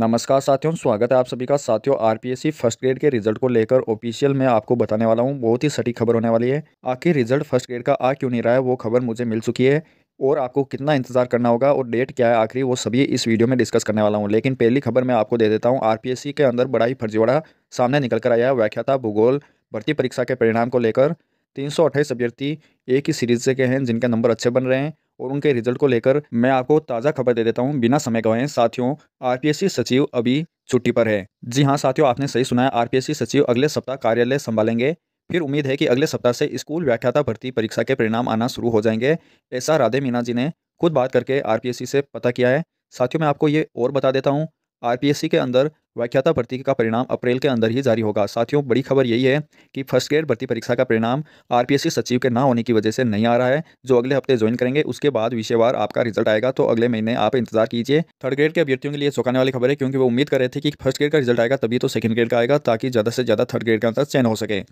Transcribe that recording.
नमस्कार साथियों स्वागत है आप सभी का साथियों आरपीएससी फर्स्ट ग्रेड के रिजल्ट को लेकर ऑफिशियल मैं आपको बताने वाला हूं बहुत ही सटीक खबर होने वाली है आखिर रिजल्ट फर्स्ट ग्रेड का आ क्यों नहीं रहा है वो खबर मुझे मिल चुकी है और आपको कितना इंतजार करना होगा और डेट क्या है आखिरी वो सभी इस वीडियो में डिस्कस करने वाला हूँ लेकिन पहली खबर मैं आपको दे देता हूँ आर के अंदर बड़ा ही फर्जीवाड़ा सामने निकल कर आया व्याख्याता भूगोल भर्ती परीक्षा के परिणाम को लेकर तीन सौ अट्ठाईस अभ्यर्थी एक ही सीरीज से के हैं जिनके नंबर अच्छे बन रहे हैं और उनके रिजल्ट को लेकर मैं आपको ताज़ा खबर दे देता हूँ बिना समय गवाए साथियों आरपीएससी सचिव अभी छुट्टी पर है जी हाँ साथियों आपने सही सुना है आरपीएससी सचिव अगले सप्ताह कार्यालय संभालेंगे फिर उम्मीद है कि अगले सप्ताह से स्कूल व्याख्याता भर्ती परीक्षा के परिणाम आना शुरू हो जाएंगे ऐसा राधे मीना जी ने खुद बात करके आरपीएससी से पता किया है साथियों मैं आपको ये और बता देता हूँ आरपीएससी के अंदर व्याख्याता भर्ती का परिणाम अप्रैल के अंदर ही जारी होगा साथियों बड़ी खबर यही है कि फर्स्ट ग्रेड भर्ती परीक्षा का परिणाम आरपीएससी सचिव के ना होने की वजह से नहीं आ रहा है जो अगले हफ्ते ज्वाइन करेंगे उसके बाद विषयवार आपका रिजल्ट आएगा तो अगले महीने आप इंतजार कीजिए थर्ड ग्रेड के अभ्यर्थियों के लिए चौकाने वाली खबर है क्योंकि वो उम्मीद कर रहे थे कि फर्स्ट ग्रेड का रिजल्ट आएगा तभी तो सेकंड ग्रेड का आएगा ताकि ज़्यादा से ज़्यादा थर्ड ग्रेड का अंतर चयन हो सके